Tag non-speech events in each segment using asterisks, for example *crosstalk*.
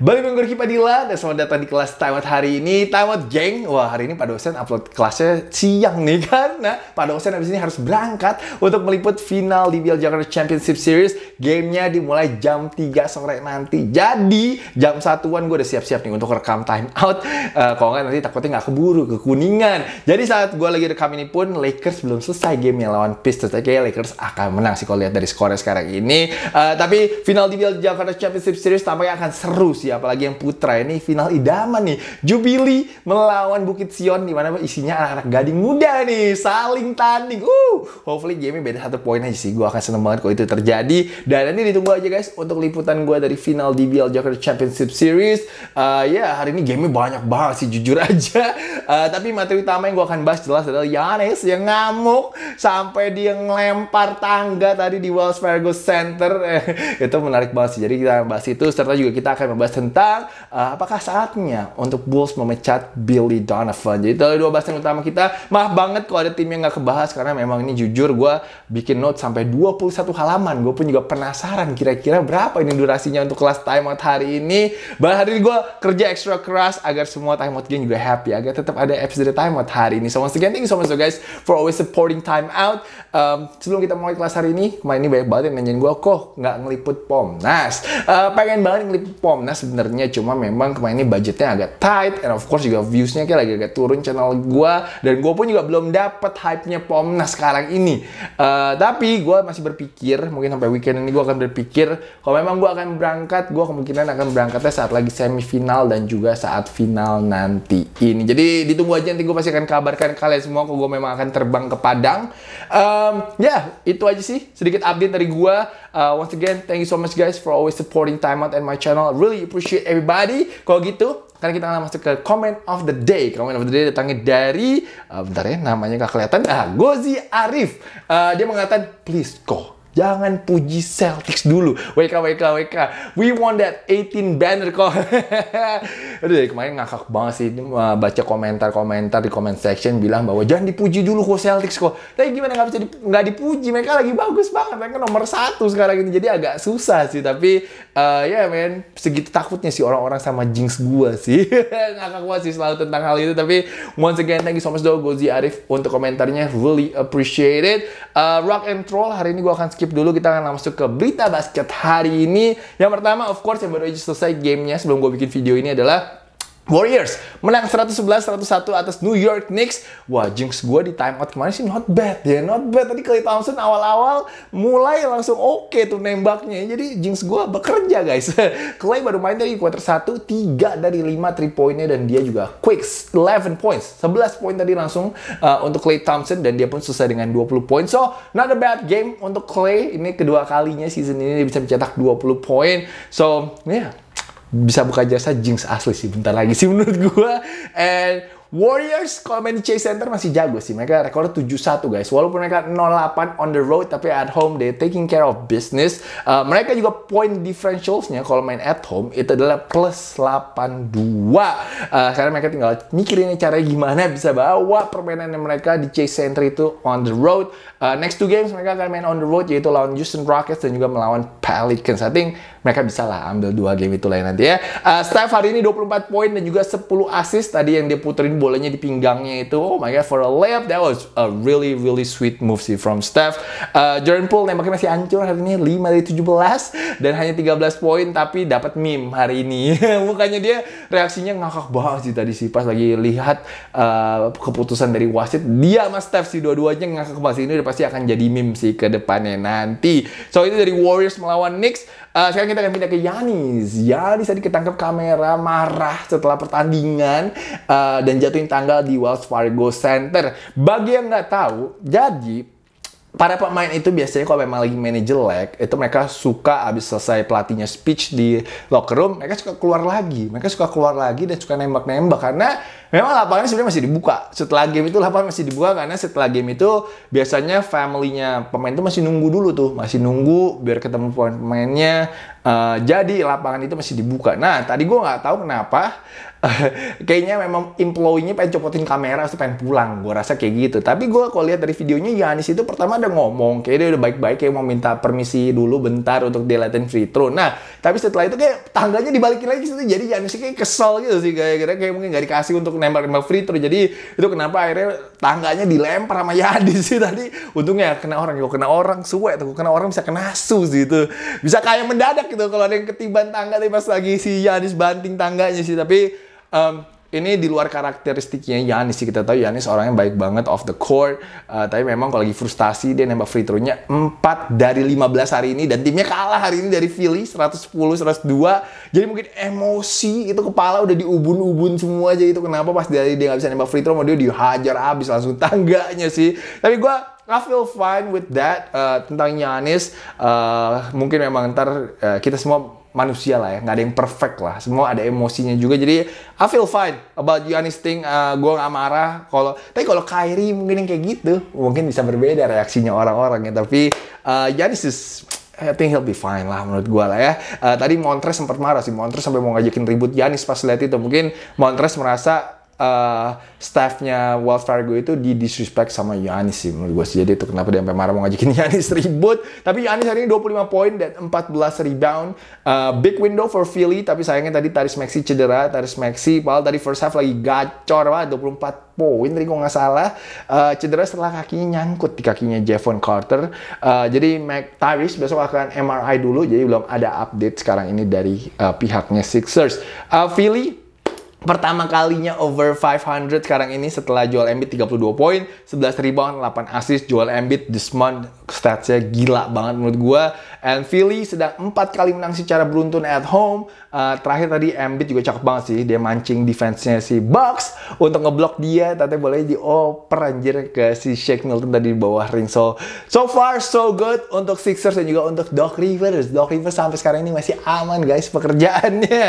Balik dengan Gorky Padilla dan selamat datang di kelas Timeout hari ini. Timeout geng. Wah, hari ini Pak dosen upload kelasnya siang nih *laughs* karena Pak dosen abis ini harus berangkat untuk meliput final di DBL Jakarta Championship Series. Gamenya dimulai jam 3 sore nanti. Jadi, jam satuan gue udah siap-siap nih untuk rekam time out. Uh, kalau nggak nanti takutnya nggak keburu, ke kuningan. Jadi saat gue lagi rekam ini pun, Lakers belum selesai gamenya lawan Pistons. Oke, okay, Lakers akan menang sih kalau lihat dari skornya sekarang ini. Uh, tapi final di DBL Jakarta Championship Series tampaknya akan seru sih ya apalagi yang putra ini final idaman nih. Jubili melawan Bukit Sion di mana isinya anak-anak gading muda nih, saling tanding. Uh, hopefully game beda satu poin aja sih. gue akan seneng banget kalau itu terjadi. Dan ini ditunggu aja guys untuk liputan gue dari final DBL Joker Championship Series. Uh, ya yeah, hari ini game banyak banget sih jujur *laughs* aja. Uh, tapi materi utama yang gue akan bahas jelas adalah Yanis yang ngamuk sampai dia ngelempar tangga tadi di Wells Fargo Center. *laughs* itu menarik banget sih. Jadi kita bahas itu serta juga kita akan membahas tentang uh, apakah saatnya untuk Bulls memecat Billy Donovan. Jadi dari dua bahasan utama kita, maaf banget kalau ada tim yang nggak kebahas karena memang ini jujur gue bikin note sampai 21 halaman. Gue pun juga penasaran kira-kira berapa ini durasinya untuk kelas timeout hari ini. Bahkan hari ini gue kerja extra keras agar semua timeout game juga happy, agar tetap ada episode timeout hari ini. So once again, thank you so much guys for always supporting timeout. Um, sebelum kita mulai kelas hari ini, kemarin ini banyak banget yang nanyain gue, kok nggak ngeliput POMNAS? Uh, eh, pengen banget ngeliput POMNAS sebenarnya cuma memang kemarin ini budgetnya agak tight and of course juga viewsnya kayak lagi agak turun channel gue dan gue pun juga belum dapet hype-nya Pomnas sekarang ini uh, tapi gue masih berpikir mungkin sampai weekend ini gue akan berpikir kalau memang gue akan berangkat gue kemungkinan akan berangkatnya saat lagi semifinal dan juga saat final nanti ini jadi ditunggu aja nanti gue pasti akan kabarkan kalian semua kalau gue memang akan terbang ke Padang um, ya yeah, itu aja sih sedikit update dari gue Uh, once again, thank you so much guys for always supporting Time Out and my channel. I really appreciate everybody. Kalau gitu, karena kita akan masuk ke comment of the day. Comment of the day datangnya dari, uh, bentar ya, namanya gak kelihatan. Ah, Gozi Arif. Uh, dia mengatakan, please go Jangan puji Celtics dulu. WK, WK, WK. We want that 18 banner kok. *laughs* Aduh, dari ya, kemarin ngakak banget sih. Uh, baca komentar-komentar di comment section bilang bahwa jangan dipuji dulu kok Celtics kok. Tapi gimana nggak bisa dip nggak dipuji. Mereka lagi bagus banget. Mereka nomor satu sekarang ini. Jadi agak susah sih. Tapi uh, ya yeah, men, segitu takutnya sih orang-orang sama jinx gue sih. *laughs* ngakak banget sih selalu tentang hal itu. Tapi once again, thank you so much though Gozi Arif untuk komentarnya. Really appreciate it. Uh, rock and Troll hari ini gue akan skip dulu, kita akan langsung ke berita basket hari ini. Yang pertama, of course, yang baru aja selesai gamenya sebelum gue bikin video ini adalah Warriors menang 111-101 atas New York Knicks. Wah, jinx gue di timeout kemarin sih not bad ya, not bad. Tadi Clay Thompson awal-awal mulai langsung oke okay tuh nembaknya. Jadi jinx gue bekerja guys. Clay *laughs* baru main dari quarter 1, 3 dari 5 3 poinnya dan dia juga quick 11 points. 11 poin tadi langsung uh, untuk Clay Thompson dan dia pun selesai dengan 20 poin. So, not a bad game untuk Clay. Ini kedua kalinya season ini dia bisa mencetak 20 poin. So, ya, yeah, bisa buka jasa Jinx asli sih bentar lagi sih *laughs* menurut gue and Warriors kalau main di Chase Center masih jago sih. Mereka rekor 7-1 guys. Walaupun mereka 0-8 on the road tapi at home they taking care of business. Uh, mereka juga point differentialsnya kalau main at home itu adalah plus 8-2. Uh, karena mereka tinggal mikirin caranya gimana *laughs* bisa bawa permainan mereka di Chase Center itu on the road. Uh, next two games mereka akan main on the road yaitu lawan Houston Rockets dan juga melawan Pelicans. I think mereka bisa lah ambil dua game itu lain nanti ya. Uh, Steph hari ini 24 poin dan juga 10 assist tadi yang dia puterin bolanya di pinggangnya itu oh my god for a layup that was a really really sweet move sih from Steph uh, Jordan Poole nembaknya masih hancur hari ini 5 dari 17 dan hanya 13 poin tapi dapat meme hari ini *laughs* Mukanya dia reaksinya ngakak banget sih tadi sih pas lagi lihat uh, keputusan dari wasit dia sama Steph sih dua-duanya ngakak banget sih ini udah pasti akan jadi meme sih ke depannya nanti so itu dari Warriors melawan Knicks uh, sekarang kita akan pindah ke Yanis Yanis tadi ketangkap kamera marah setelah pertandingan uh, dan jatuhin tanggal di Wells Fargo Center. Bagi yang nggak tahu, jadi para pemain itu biasanya kalau memang lagi manajer jelek, itu mereka suka abis selesai pelatihnya speech di locker room, mereka suka keluar lagi. Mereka suka keluar lagi dan suka nembak-nembak karena memang lapangannya sebenarnya masih dibuka. Setelah game itu lapangan masih dibuka karena setelah game itu biasanya family-nya pemain itu masih nunggu dulu tuh, masih nunggu biar ketemu pemainnya, Eh, jadi lapangan itu masih dibuka. Nah, tadi gue nggak tahu kenapa. Uh, kayaknya memang employee-nya pengen copotin kamera, terus pengen pulang. Gue rasa kayak gitu. Tapi gue kalau lihat dari videonya, Yanis itu pertama ada ngomong. Kayaknya dia udah baik-baik, kayak mau minta permisi dulu bentar untuk dilihatin free throw. Nah, tapi setelah itu kayak tangganya dibalikin lagi situ. Jadi Yanis kayak kesel gitu sih. Kayak kira kayak mungkin nggak dikasih untuk nembak-nembak free throw. Jadi itu kenapa akhirnya tangganya dilempar sama Yanis sih tadi. Untungnya kena orang. Gue kena orang, suwe tuh. Kena orang bisa kena asus gitu. Bisa kayak mendadak gitu kalau ada yang ketiban tangga tapi pas lagi si Yanis banting tangganya sih tapi um, ini di luar karakteristiknya Yanis sih kita tahu Yanis orangnya baik banget off the court uh, tapi memang kalau lagi frustasi dia nembak free throw-nya 4 dari 15 hari ini dan timnya kalah hari ini dari Philly 110 102 jadi mungkin emosi itu kepala udah diubun-ubun semua aja itu kenapa pas dari dia nggak bisa nembak free throw mau dia dihajar habis langsung tangganya sih tapi gue I feel fine with that uh, tentang Yanis uh, mungkin memang ntar uh, kita semua manusia lah ya, nggak ada yang perfect lah. Semua ada emosinya juga. Jadi I feel fine about Giannis thing. Uh, eh, gue gak marah. Kalau tapi kalau Kyrie mungkin yang kayak gitu, mungkin bisa berbeda reaksinya orang-orang ya. Tapi uh, eh, Giannis is I think he'll be fine lah menurut gue lah ya. Uh, tadi Montres sempat marah sih. Montres sampai mau ngajakin ribut Giannis pas lihat itu. Mungkin Montres merasa uh, staffnya Wells Fargo itu di disrespect sama Yanis sih menurut gue sih. Jadi itu kenapa dia sampai marah mau ngajakin Yanis *laughs* ribut. Tapi Yanis hari ini 25 poin dan 14 rebound. Uh, big window for Philly tapi sayangnya tadi Taris Maxi cedera. Taris Maxi padahal tadi first half lagi gacor banget 24 poin tadi kalau nggak salah. Uh, cedera setelah kakinya nyangkut di kakinya Jevon Carter. Uh, jadi Mac Taris besok akan MRI dulu jadi belum ada update sekarang ini dari uh, pihaknya Sixers. Uh, Philly pertama kalinya over 500 sekarang ini setelah jual Embiid 32 poin, 11 rebound, 8 assist Joel Embiid this month statsnya gila banget menurut gue and Philly sedang 4 kali menang secara beruntun at home uh, terakhir tadi Embiid juga cakep banget sih dia mancing defense-nya si Bucks untuk ngeblok dia tapi boleh dioper anjir ke si Shake Milton tadi di bawah ring so so far so good untuk Sixers dan juga untuk Doc Rivers Doc Rivers sampai sekarang ini masih aman guys pekerjaannya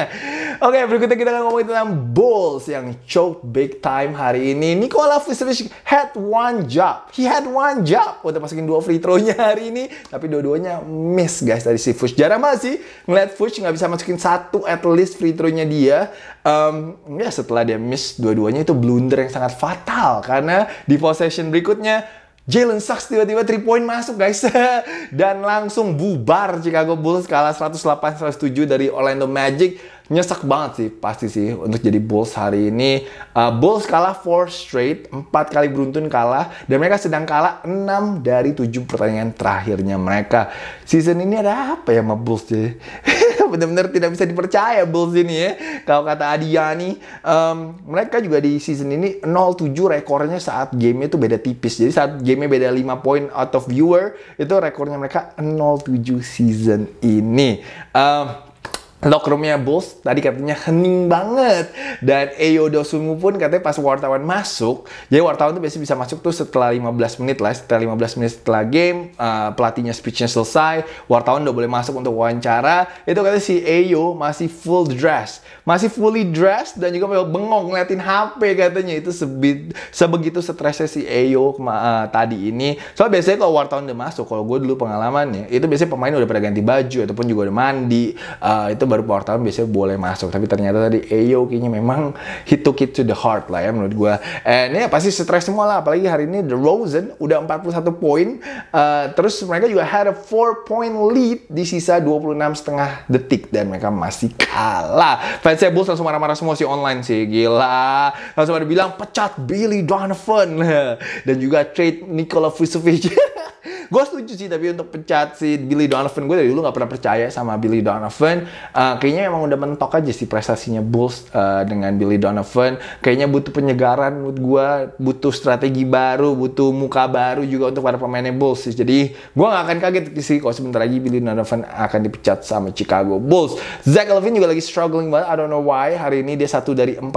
Oke, okay, berikutnya kita akan ngomongin tentang Bulls yang choke big time hari ini. Nikola Vucevic had one job. He had one job. Udah masukin dua free throw-nya hari ini, tapi dua-duanya miss guys dari si Vucevic. Jarang banget sih ngeliat Vucevic nggak bisa masukin satu at least free throw-nya dia. Um, ya setelah dia miss dua-duanya itu blunder yang sangat fatal karena di possession berikutnya Jalen Sucks tiba-tiba 3 point masuk guys *laughs* dan langsung bubar Chicago Bulls kalah 108-107 dari Orlando Magic nyesek banget sih pasti sih untuk jadi Bulls hari ini. Uh, Bulls kalah 4 straight, 4 kali beruntun kalah dan mereka sedang kalah 6 dari 7 pertandingan terakhirnya mereka. Season ini ada apa ya sama Bulls sih? *laughs* Bener-bener tidak bisa dipercaya Bulls ini ya. Kalau kata Adiani, um, mereka juga di season ini 0-7 rekornya saat gamenya itu beda tipis. Jadi saat gamenya beda 5 poin out of viewer, itu rekornya mereka 0-7 season ini. Um, Locker roomnya Bulls tadi katanya hening banget dan Eyo Sumu pun katanya pas wartawan masuk jadi wartawan tuh biasanya bisa masuk tuh setelah 15 menit lah setelah 15 menit setelah game uh, pelatihnya speechnya selesai wartawan udah boleh masuk untuk wawancara itu katanya si Eyo masih full dress masih fully dress dan juga bengong ngeliatin HP katanya itu sebit, sebegitu stresnya si Eyo uh, tadi ini soalnya biasanya kalau wartawan udah masuk kalau gue dulu pengalamannya itu biasanya pemain udah pada ganti baju ataupun juga udah mandi uh, itu baru wartawan biasanya boleh masuk tapi ternyata tadi Eyo eh, kayaknya memang he took it to the heart lah ya menurut gue and ya yeah, pasti stres semua lah apalagi hari ini The Rosen udah 41 poin uh, terus mereka juga had a 4 point lead di sisa 26 setengah detik dan mereka masih kalah fansnya Bulls langsung marah-marah semua sih online sih gila langsung ada bilang pecat Billy Donovan *laughs* dan juga trade Nikola Vucevic *laughs* gue setuju sih tapi untuk pecat si Billy Donovan gue dari dulu nggak pernah percaya sama Billy Donovan. Uh, kayaknya emang udah mentok aja sih prestasinya Bulls uh, dengan Billy Donovan. Kayaknya butuh penyegaran buat gue, butuh strategi baru, butuh muka baru juga untuk para pemainnya Bulls sih. Jadi gue nggak akan kaget sih kalau sebentar lagi Billy Donovan akan dipecat sama Chicago Bulls. Zach Levine juga lagi struggling banget. I don't know why. Hari ini dia satu dari 14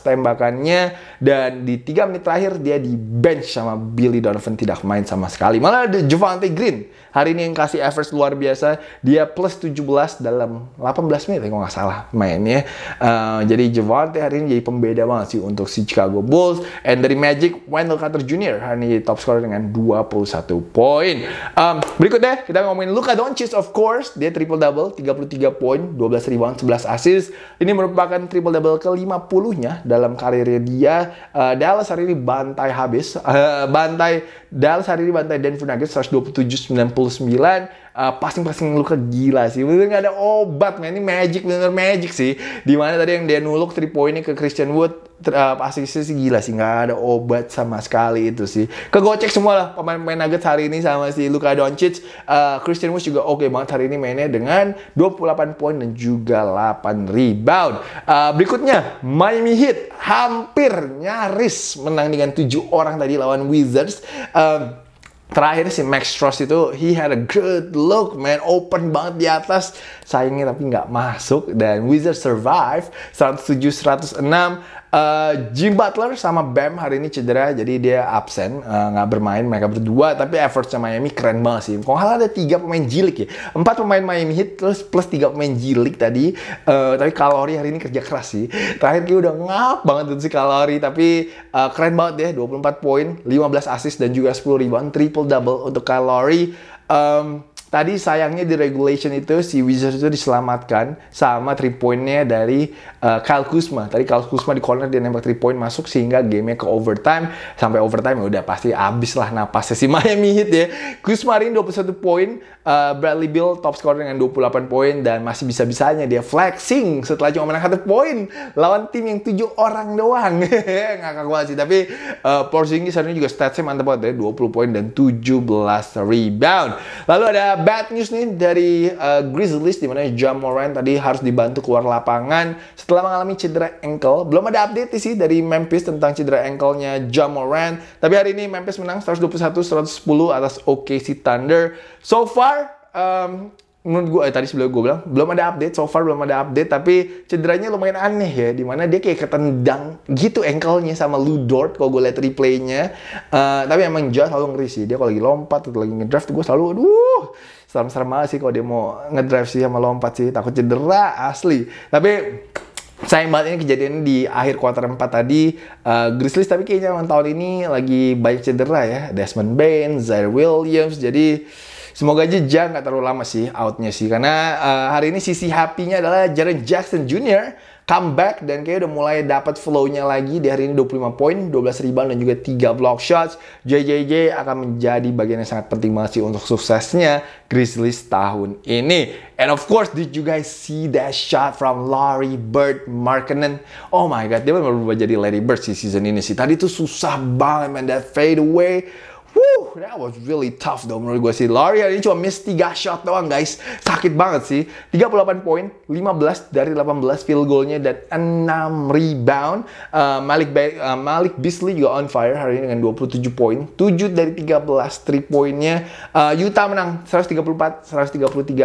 tembakannya dan di 3 menit terakhir dia di bench sama Billy Donovan tidak main sama sekali. Malah ada Javante Green hari ini yang kasih efforts luar biasa. Dia plus 17 dalam 18 menit kalau nggak salah mainnya. Uh, jadi Javante hari ini jadi pembeda banget sih untuk si Chicago Bulls. And dari Magic, Wendell Carter Jr. hari ini top scorer dengan 21 poin. Um, berikutnya kita ngomongin Luka Doncic of course. Dia triple-double, 33 poin, 12 rebound, 11 assist. Ini merupakan triple-double ke-50-nya dalam karirnya dia. Uh, Dallas hari ini bantai habis. Uh, bantai Dallas hari ini bantai Denver Nuggets 127 uh, passing-passing lu ke gila sih bener nggak ada obat man ini magic bener magic sih dimana tadi yang dia nuluk 3 point ke Christian Wood uh, eh, asisnya sih gila sih nggak ada obat sama sekali itu sih kegocek semua lah pemain-pemain Nuggets hari ini sama si Luka Doncic uh, Christian Wood juga oke okay banget hari ini mainnya dengan 28 poin dan juga 8 rebound uh, berikutnya Miami Heat hampir nyaris menang dengan 7 orang tadi lawan Wizards uh, terakhir si Max Stross itu he had a good look man open banget di atas sayangnya tapi nggak masuk dan Wizard survive 107 106 Uh, Jim Butler sama Bam hari ini cedera, jadi dia absen, eh, nggak uh, bermain mereka berdua. Tapi sama Miami keren banget sih. Kalau nggak ada tiga pemain jilik ya, empat pemain Miami Heat terus plus tiga pemain jilik tadi. Uh, tapi kalori hari ini kerja keras sih. Terakhir dia udah ngap banget tuh si kalori, tapi uh, keren banget deh, 24 poin, 15 assist dan juga 10 rebound, triple double untuk kalori. Um, Tadi sayangnya di regulation itu si Wizards itu diselamatkan sama 3 pointnya dari uh, Kyle Kuzma. Tadi Kyle Kuzma di corner dia nembak 3 point masuk sehingga gamenya ke overtime. Sampai overtime ya udah pasti abis lah napasnya si *laughs* Miami Heat ya. Kuzma hari ini 21 poin, uh, Bradley Bill top scorer dengan 28 poin dan masih bisa-bisanya dia flexing setelah cuma menang 1 poin lawan tim yang 7 orang doang. *laughs* Ngakak banget sih, tapi uh, Porzingis hari ini juga statsnya mantap banget ya, 20 poin dan 17 rebound. Lalu ada bad news nih dari uh, Grizzlies dimana mana Jam Moran tadi harus dibantu keluar lapangan setelah mengalami cedera ankle. Belum ada update sih dari Memphis tentang cedera ankle-nya Jam Moran. Tapi hari ini Memphis menang 121-110 atas OKC Thunder. So far um, menurut gue eh, tadi sebelum gue bilang belum ada update so far belum ada update tapi cederanya lumayan aneh ya dimana dia kayak ketendang gitu ankle-nya sama Lou Dort kalau gue liat replaynya uh, tapi emang Jazz selalu ngeri sih dia kalau lagi lompat atau lagi ngedraft gue selalu aduh serem-serem banget sih kalau dia mau ngedrive sih sama lompat sih takut cedera asli tapi sayang banget ini kejadian di akhir kuarter 4 tadi uh, Grizzlies tapi kayaknya emang tahun ini lagi banyak cedera ya Desmond Bain, Zaire Williams jadi Semoga aja jangan terlalu lama sih outnya sih karena uh, hari ini sisi happy-nya adalah Jaren Jackson Jr comeback dan kayak udah mulai dapat flow-nya lagi di hari ini 25 poin, 12 rebound dan juga 3 block shots. JJJ akan menjadi bagian yang sangat penting banget sih untuk suksesnya Grizzlies tahun ini. And of course, did you guys see that shot from Larry Bird Markkinen? Oh my god, dia benar berubah jadi Larry Bird sih season ini sih. Tadi tuh susah banget man, that fade away. Wuh, that was really tough though menurut gue sih. Lari hari ini cuma miss 3 shot doang guys. Sakit banget sih. 38 poin, 15 dari 18 field goalnya dan 6 rebound. Uh, Malik, uh, Malik Bisley juga on fire hari ini dengan 27 poin. 7 dari 13 3 poinnya. Uh, Utah menang 134-133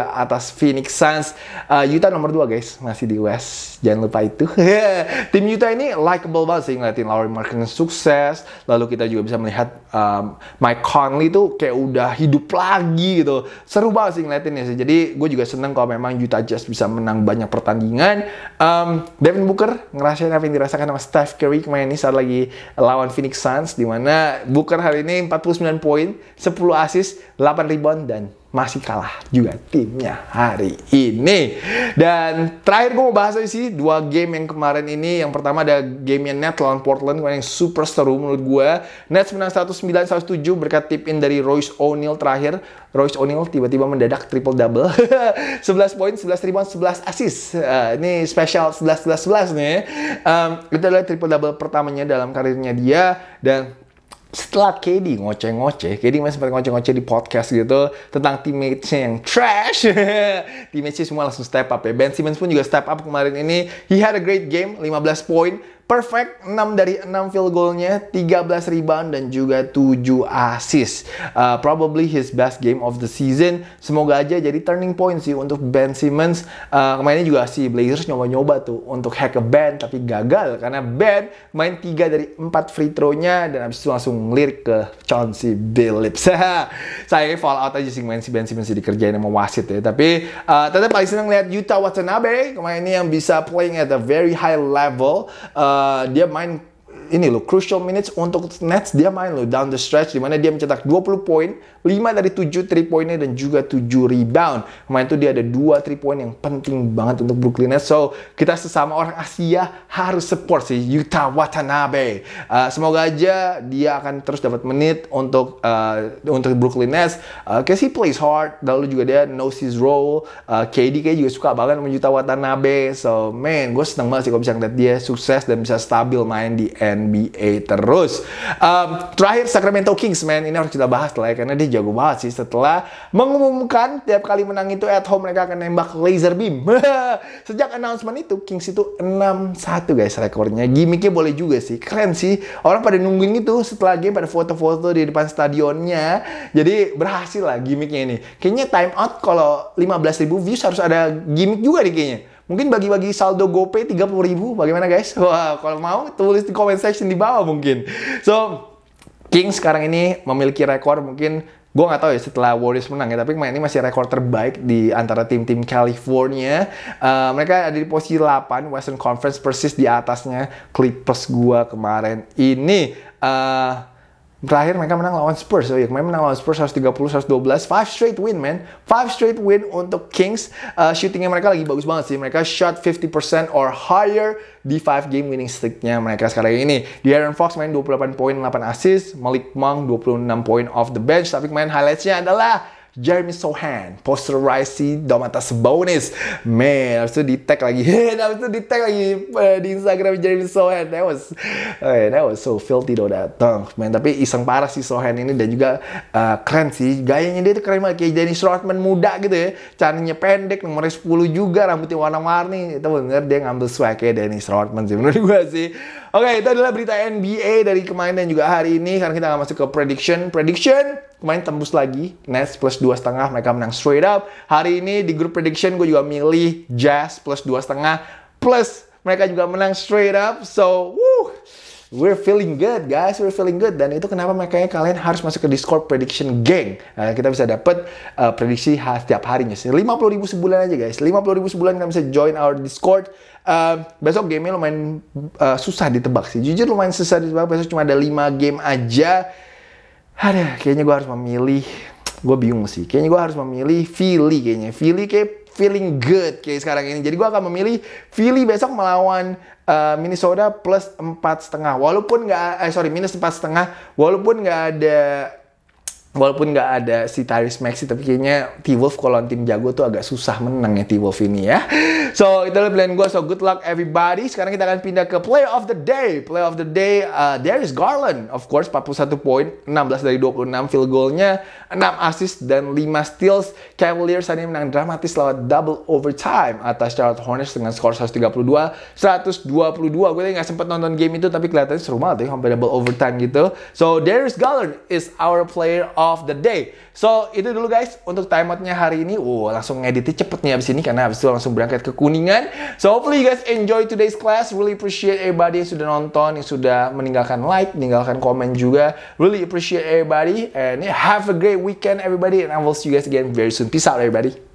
atas Phoenix Suns. Uh, Utah nomor 2 guys, masih di West. Jangan lupa itu. *laughs* Tim Utah ini likable banget sih ngeliatin Lowry Marketing sukses. Lalu kita juga bisa melihat um, Mike Conley tuh kayak udah hidup lagi gitu. Seru banget sih ngeliatinnya sih. Jadi gue juga seneng kalau memang Utah Jazz bisa menang banyak pertandingan. Um, Devin Booker ngerasain apa yang dirasakan sama Steph Curry kemarin ini saat lagi lawan Phoenix Suns. Dimana Booker hari ini 49 poin, 10 asis, 8 rebound, dan masih kalah juga timnya hari ini. Dan terakhir gue mau bahas aja sih dua game yang kemarin ini. Yang pertama ada game yang net lawan Portland yang super seru menurut gue. Nets menang 109-107 berkat tip in dari Royce O'Neal terakhir. Royce O'Neal tiba-tiba mendadak triple double. 11 *laughs* poin, 11 rebound, 11 assist. Uh, ini special 11 11 11 nih. Um, itu adalah triple double pertamanya dalam karirnya dia dan setelah KD ngoceh-ngoceh, KD masih sempat ngoceh-ngoceh di podcast gitu tentang teammates yang trash. *laughs* teammates semua langsung step up ya. Ben Simmons pun juga step up kemarin ini. He had a great game, 15 poin, perfect 6 dari 6 field goalnya, 13 rebound dan juga 7 assist. Uh, probably his best game of the season. Semoga aja jadi turning point sih untuk Ben Simmons. Uh, kemarinnya juga si Blazers nyoba-nyoba tuh untuk hack a Ben tapi gagal karena Ben main 3 dari 4 free throw-nya dan habis itu langsung lirik ke Chauncey Billups. *laughs* Saya fall out aja sih main si Ben Simmons dikerjain sama wasit ya. Tapi uh, tetap paling seneng lihat Utah Watanabe kemarin ini yang bisa playing at a very high level. Uh, dia main ini loh crucial minutes untuk Nets dia main loh down the stretch di dia mencetak 20 poin, 5 dari 7 3 poinnya dan juga 7 rebound. Main itu dia ada 2 3 point yang penting banget untuk Brooklyn Nets. So, kita sesama orang Asia harus support si Yuta Watanabe. Uh, semoga aja dia akan terus dapat menit untuk uh, untuk Brooklyn Nets. Uh, he plays hard, lalu juga dia knows his role. Uh, KD kayak juga suka banget sama Yuta Watanabe. So, man, gue seneng banget sih kalau bisa ngeliat dia sukses dan bisa stabil main di end NBA terus. Um, terakhir Sacramento Kings man, ini harus kita bahas lah ya, karena dia jago banget sih setelah mengumumkan tiap kali menang itu at home mereka akan nembak laser beam. *laughs* Sejak announcement itu Kings itu 6-1 guys rekornya. Gimiknya boleh juga sih, keren sih. Orang pada nungguin itu setelah game pada foto-foto di depan stadionnya. Jadi berhasil lah gimmicknya ini. Kayaknya time out kalau 15.000 views harus ada gimmick juga nih kayaknya Mungkin bagi-bagi saldo GoPay 30 ribu, bagaimana guys? *laughs* Wah, kalau mau tulis di comment section di bawah mungkin. So, King sekarang ini memiliki rekor mungkin gue nggak tahu ya setelah Warriors menang ya tapi main ini masih rekor terbaik di antara tim-tim California uh, mereka ada di posisi 8 Western Conference persis di atasnya Clippers gue kemarin ini uh, Terakhir mereka menang lawan Spurs. Oh iya, kemarin menang lawan Spurs 130-112. five straight win, man. five straight win untuk Kings. Uh, shootingnya mereka lagi bagus banget sih. Mereka shot 50% or higher di five game winning streaknya mereka sekarang ini. Di Aaron Fox main 28 poin, 8 assist. Malik Monk 26 poin off the bench. Tapi main highlightsnya adalah Jeremy Sohan, Posterize Domantas Sabonis. Man, habis itu di tag lagi. *laughs* habis itu di tag lagi uh, di Instagram Jeremy Sohan. That was, uh, that was so filthy though that dunk, man. Tapi iseng parah sih Sohan ini dan juga uh, keren sih. Gayanya dia tuh keren banget. Kayak Dennis Rodman muda gitu ya. Caranya pendek, nomornya 10 juga, rambutnya warna-warni. Itu bener dia ngambil swagnya Dennis Rodman sih. Menurut gue sih. Oke, okay, itu adalah berita NBA dari kemarin dan juga hari ini. Karena kita nggak masuk ke prediction. Prediction, kemarin tembus lagi. Nets plus dua setengah, mereka menang straight up. Hari ini di grup prediction gue juga milih Jazz plus dua setengah, Plus, mereka juga menang straight up. So, woo, We're feeling good, guys. We're feeling good. Dan itu kenapa makanya kalian harus masuk ke Discord Prediction Gang. Nah, kita bisa dapat uh, eh, prediksi setiap harinya. 50 ribu sebulan aja, guys. 50 ribu sebulan kita bisa join our Discord. Uh, besok gamenya lumayan uh, susah ditebak sih. Jujur lumayan susah ditebak. Besok cuma ada 5 game aja. Ada, kayaknya gue harus memilih. Gue bingung sih. Kayaknya gue harus memilih Philly kayaknya. Philly kayak feeling good kayak sekarang ini. Jadi gue akan memilih Philly besok melawan uh, Minnesota plus empat setengah. Walaupun nggak, eh sorry minus empat setengah. Walaupun nggak ada Walaupun nggak ada si Tyrese Maxi, tapi kayaknya T-Wolf kalau tim jago tuh agak susah menang ya T-Wolf ini ya so itulah pilihan gue. So good luck everybody. Sekarang kita akan pindah ke play of the day. Play of the day, uh, there is Garland. Of course, 41 poin, 16 dari 26 field goalnya, 6 assist dan 5 steals. Cavaliers hari ini menang dramatis lewat double overtime atas Charlotte Hornets dengan skor 132, 122. Gue tadi nggak sempet nonton game itu, tapi kelihatannya seru banget ya, sampai double overtime gitu. So there is Garland is our player of the day. So itu dulu guys untuk timeoutnya hari ini. Wow, langsung ngeditnya cepet nih abis ini karena abis itu langsung berangkat ke kekuningan. So hopefully you guys enjoy today's class. Really appreciate everybody yang sudah nonton, yang sudah meninggalkan like, meninggalkan komen juga. Really appreciate everybody and have a great weekend everybody and I will see you guys again very soon. Peace out everybody.